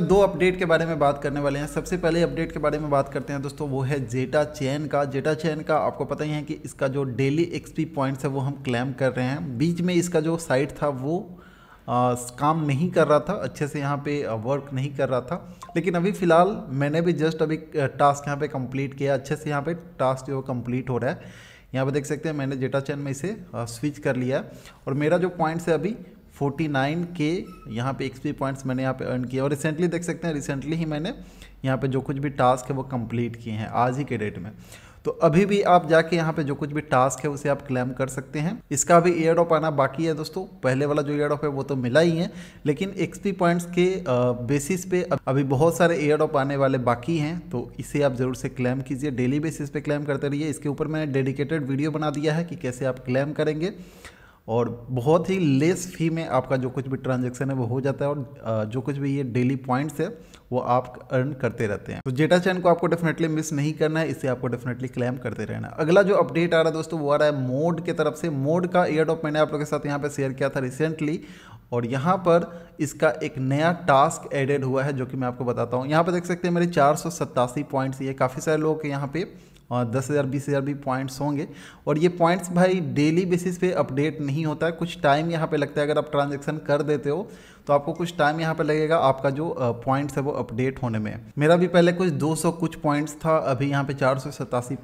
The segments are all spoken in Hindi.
दो अपडेट के बारे में बात करने वाले हैं सबसे पहले अपडेट के बारे में बात करते हैं दोस्तों वो है जेटा चैन का जेटा चैन का आपको पता ही है कि इसका जो डेली एक्सपी पॉइंट्स है वो हम क्लेम कर रहे हैं बीच में इसका जो साइट था वो आ, काम नहीं कर रहा था अच्छे से यहाँ पे वर्क नहीं कर रहा था लेकिन अभी फ़िलहाल मैंने भी जस्ट अभी टास्क यहाँ पर कंप्लीट किया अच्छे से यहाँ पर टास्क जो कंप्लीट हो रहा है यहाँ पर देख सकते हैं मैंने जेटा चैन में इसे स्विच कर लिया है और मेरा जो पॉइंट्स है अभी फोर्टी नाइन के यहाँ पे एक्सपी पॉइंट्स मैंने यहाँ पे अर्न किए और रिसेंटली देख सकते हैं रिसेंटली ही मैंने यहाँ पे जो कुछ भी टास्क है वो कंप्लीट किए हैं आज ही के डेट में तो अभी भी आप जाके यहाँ पे जो कुछ भी टास्क है उसे आप क्लेम कर सकते हैं इसका भी एयर ऑफ आना बाकी है दोस्तों पहले वाला जो एयर ऑफ है वो तो मिला ही है लेकिन एक्सपी पॉइंट्स के बेसिस पे अभी बहुत सारे एयर ऑफ आने वाले बाकी हैं तो इसे आप ज़रूर से क्लेम कीजिए डेली बेसिस पे क्लेम करते रहिए इसके ऊपर मैंने डेडिकेटेड वीडियो बना दिया है कि कैसे आप क्लेम करेंगे और बहुत ही लेस फी में आपका जो कुछ भी ट्रांजेक्शन है वो हो जाता है और जो कुछ भी ये डेली पॉइंट्स है वो आप अर्न करते रहते हैं तो जेटा चैन को आपको डेफिनेटली मिस नहीं करना है इसे आपको डेफिनेटली क्लेम करते रहना अगला जो अपडेट आ रहा है दोस्तों वो आ रहा है मोड की तरफ से मोड का ड्रॉप मैंने आप लोग के साथ यहाँ पर शेयर किया था रिसेंटली और यहाँ पर इसका एक नया टास्क एडेड हुआ है जो कि मैं आपको बताता हूँ यहाँ पर देख सकते हैं मेरे चार पॉइंट्स ये काफ़ी सारे लोग यहाँ पे और दस हज़ार बीस हज़ार भी पॉइंट्स होंगे और ये पॉइंट्स भाई डेली बेसिस पे अपडेट नहीं होता है कुछ टाइम यहाँ पे लगता है अगर आप ट्रांजेक्शन कर देते हो तो आपको कुछ टाइम यहाँ पर लगेगा आपका जो पॉइंट्स है वो अपडेट होने में मेरा भी पहले कुछ 200 कुछ पॉइंट्स था अभी यहाँ पे चार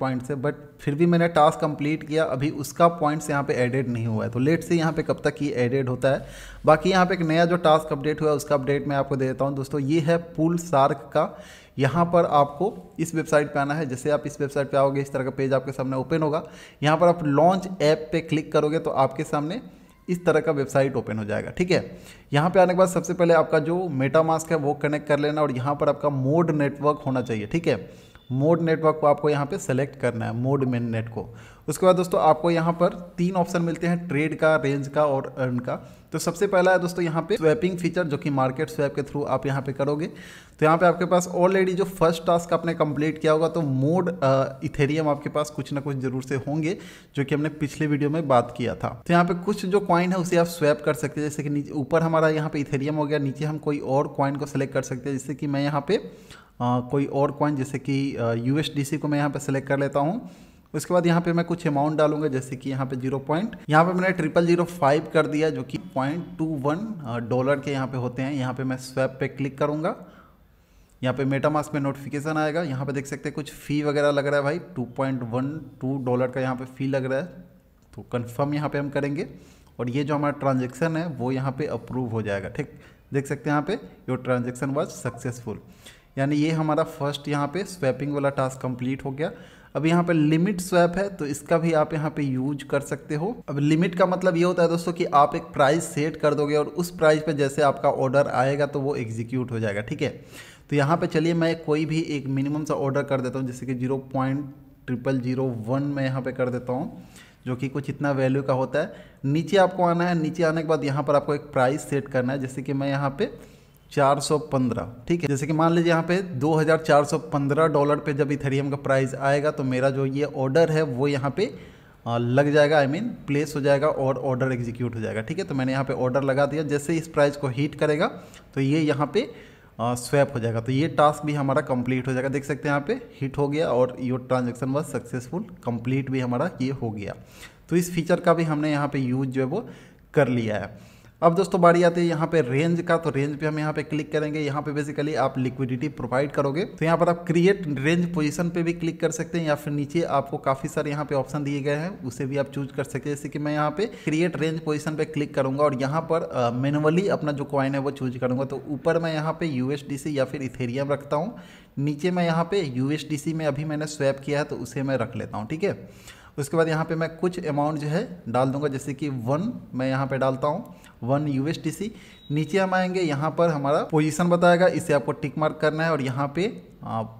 पॉइंट्स है बट फिर भी मैंने टास्क कंप्लीट किया अभी उसका पॉइंट्स यहाँ पे एडेड नहीं हुआ है तो लेट से यहाँ पे कब तक ये एडेड होता है बाकी यहाँ पे एक नया जो टास्क अपडेट हुआ है उसका अपडेट मैं आपको दे देता हूँ दोस्तों ये है पुल सार्क का यहाँ पर आपको इस वेबसाइट पे आना है जैसे आप इस वेबसाइट पे आओगे इस तरह का पेज आपके सामने ओपन होगा यहाँ पर आप लॉन्च ऐप पे क्लिक करोगे तो आपके सामने इस तरह का वेबसाइट ओपन हो जाएगा ठीक है यहाँ पे आने के बाद सबसे पहले आपका जो मेटा मास्क है वो कनेक्ट कर लेना और यहाँ पर आपका मोड नेटवर्क होना चाहिए ठीक है मोड नेटवर्क को आपको यहाँ पे सेलेक्ट करना है मोड मेन नेट को उसके बाद दोस्तों आपको यहाँ पर तीन ऑप्शन मिलते हैं ट्रेड का रेंज का और अर्न का तो सबसे पहला है दोस्तों यहाँ पे स्वैपिंग फीचर जो कि मार्केट स्वैप के थ्रू आप यहाँ पे करोगे तो यहाँ पे आपके पास ऑलरेडी जो फर्स्ट टास्क आपने कंप्लीट किया होगा तो मोड इथेरियम uh, आपके पास कुछ ना कुछ जरूर से होंगे जो कि हमने पिछले वीडियो में बात किया था तो यहाँ पे कुछ जो कॉइन है उसे आप स्वैप कर सकते हैं जैसे कि नीचे ऊपर हमारा यहाँ पे इथेरियम हो गया नीचे हम कोई और कॉइन को सिलेक्ट कर सकते हैं जैसे कि मैं यहाँ पे आ, uh, कोई और कॉइन जैसे कि यू uh, को मैं यहाँ पर सिलेक्ट कर लेता हूँ उसके बाद यहाँ पे मैं कुछ अमाउंट डालूंगा जैसे कि यहाँ पे जीरो पॉइंट यहाँ पे मैंने ट्रिपल जीरो फाइव कर दिया जो कि पॉइंट टू वन डॉलर के यहाँ पे होते हैं यहाँ पे मैं स्वैप पे क्लिक करूंगा यहाँ पे मेटामास्क में नोटिफिकेशन आएगा यहाँ पे देख सकते हैं कुछ फ़ी वगैरह लग रहा है भाई 2.12 डॉलर का यहाँ पे फ़ी लग रहा है तो कंफर्म यहाँ पे हम करेंगे और ये जो हमारा ट्रांजेक्शन है वो यहाँ पे अप्रूव हो जाएगा ठीक देख सकते हैं यहाँ पे योर ट्रांजेक्शन वॉज सक्सेसफुल यानी ये हमारा फर्स्ट यहाँ पे स्वैपिंग वाला टास्क कंप्लीट हो गया अब यहाँ पे लिमिट स्वैप है तो इसका भी आप यहाँ पे यूज कर सकते हो अब लिमिट का मतलब ये होता है दोस्तों कि आप एक प्राइस सेट कर दोगे और उस प्राइस पे जैसे आपका ऑर्डर आएगा तो वो एग्जीक्यूट हो जाएगा ठीक है तो यहाँ पे चलिए मैं कोई भी एक मिनिमम सा ऑर्डर कर देता हूँ जैसे कि zero point triple zero one मैं यहाँ पर कर देता हूँ जो कि कुछ इतना वैल्यू का होता है नीचे आपको आना है नीचे आने के बाद यहाँ पर आपको एक प्राइस सेट करना है जैसे कि मैं यहाँ पर 415 ठीक है जैसे कि मान लीजिए यहाँ पे 2415 डॉलर पे जब इथेरियम का प्राइस आएगा तो मेरा जो ये ऑर्डर है वो यहाँ पे लग जाएगा I I mean mean, place हो जाएगा और ऑर्डर एग्जीक्यूट हो जाएगा ठीक है तो मैंने यहाँ पे ऑर्डर लगा दिया जैसे इस प्राइस को हीट करेगा तो ये यहाँ पे स्वैप हो जाएगा तो ये टास्क भी हमारा कंप्लीट हो जाएगा देख सकते हैं यहाँ पे हिट हो गया और ये ट्रांजेक्शन वॉज सक्सेसफुल कंप्लीट भी हमारा ये हो गया तो इस फीचर का भी हमने यहाँ पे यूज जो है वो कर लिया है अब दोस्तों बारी आती है यहाँ पे रेंज का तो रेंज पे हम यहाँ पे क्लिक करेंगे यहाँ पे बेसिकली आप लिक्विडिटी प्रोवाइड करोगे तो यहाँ पर आप क्रिएट रेंज पोजीशन पे भी क्लिक कर सकते हैं या फिर नीचे आपको काफी सारे यहाँ पे ऑप्शन दिए गए हैं उसे भी आप चूज कर सकते हैं जैसे कि मैं यहाँ पे क्रिएट रेंज पोजिशन पे क्लिक करूंगा और यहाँ पर मेनुअली अपना जो क्वाइन है वो चूज करूंगा तो ऊपर मैं यहाँ पे यूएसडीसी या फिर इथेरियम रखता हूँ नीचे मैं यहाँ पे यूएसडीसी में अभी मैंने स्वैप किया है तो उसे मैं रख लेता हूँ ठीक है उसके बाद यहाँ पे मैं कुछ अमाउंट जो है डाल दूंगा जैसे कि वन मैं यहाँ पे डालता हूँ वन यू नीचे हम आएंगे यहाँ पर हमारा पोजीशन बताएगा इसे आपको टिक मार्क करना है और यहाँ पे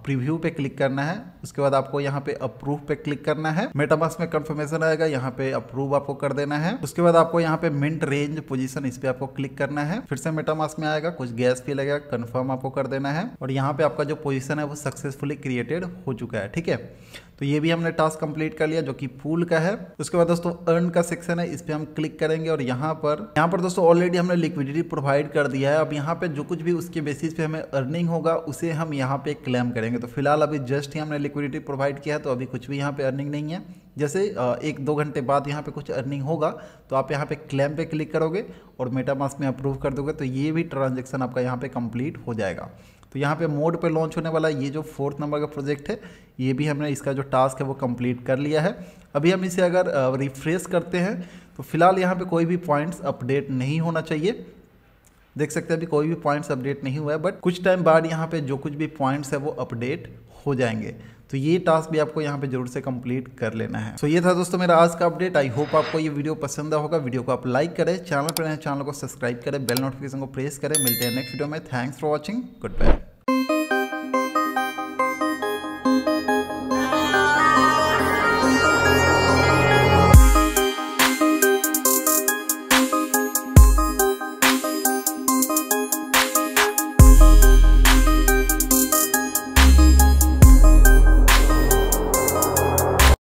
प्रीव्यू पे क्लिक करना है उसके बाद आपको यहाँ पे अप्रूव पे क्लिक करना है मेटामास में कंफर्मेशन आएगा यहाँ पे अप्रूव आपको कर देना है उसके बाद आपको यहाँ पे मिंट रेंज पोजीशन इस पे आपको क्लिक करना है फिर से मेटामास में आएगा कुछ गैस भी लगेगा कंफर्म आपको कर देना है और यहाँ पे आपका जो पोजिशन है वो सक्सेसफुली क्रिएटेड हो चुका है ठीक है तो ये भी हमने टास्क कंप्लीट कर लिया जो कि पूल का है उसके बाद दोस्तों अर्न का सेक्शन है इस पर हम क्लिक करेंगे और यहाँ पर यहाँ पर दोस्तों ऑलरेडी हमने लिक्विडिटी प्रोवाइड कर दिया है अब यहाँ पे जो कुछ भी उसके बेसिस पे हमें अर्निंग होगा उसे हम यहाँ पे क्लेम करेंगे तो फिलहाल अभी जस्ट ही हमने लिक्विडिटी प्रोवाइड किया है तो अभी कुछ भी यहाँ पे अर्निंग नहीं है जैसे एक दो घंटे बाद यहाँ पे कुछ अर्निंग होगा तो आप यहाँ पे क्लेम पे क्लिक करोगे और मेटामास में अप्रूव कर दोगे तो ये भी ट्रांजेक्शन आपका यहाँ पे कंप्लीट हो जाएगा तो यहाँ पे मोड पे लॉन्च होने वाला ये जो फोर्थ नंबर का प्रोजेक्ट है ये भी हमने इसका जो टास्क है वो कंप्लीट कर लिया है अभी हम इसे अगर रिफ्रेश करते हैं तो फिलहाल यहाँ पे कोई भी पॉइंट्स अपडेट नहीं होना चाहिए देख सकते हैं अभी कोई भी पॉइंट्स अपडेट नहीं हुआ है बट कुछ टाइम बाद यहाँ पे जो कुछ भी पॉइंट्स है वो अपडेट हो जाएंगे तो ये टास्क भी आपको यहाँ पे जरूर से कंप्लीट कर लेना है सो so ये था दोस्तों मेरा आज का अपडेट आई होप आपको ये वीडियो पसंद होगा वीडियो को आप लाइक करें चैनल पर चैनल को सब्सक्राइब करें बेल नोटिफिकेशन को प्रेस करें मिलते हैं नेक्स्ट वीडियो में thanks for watching good bye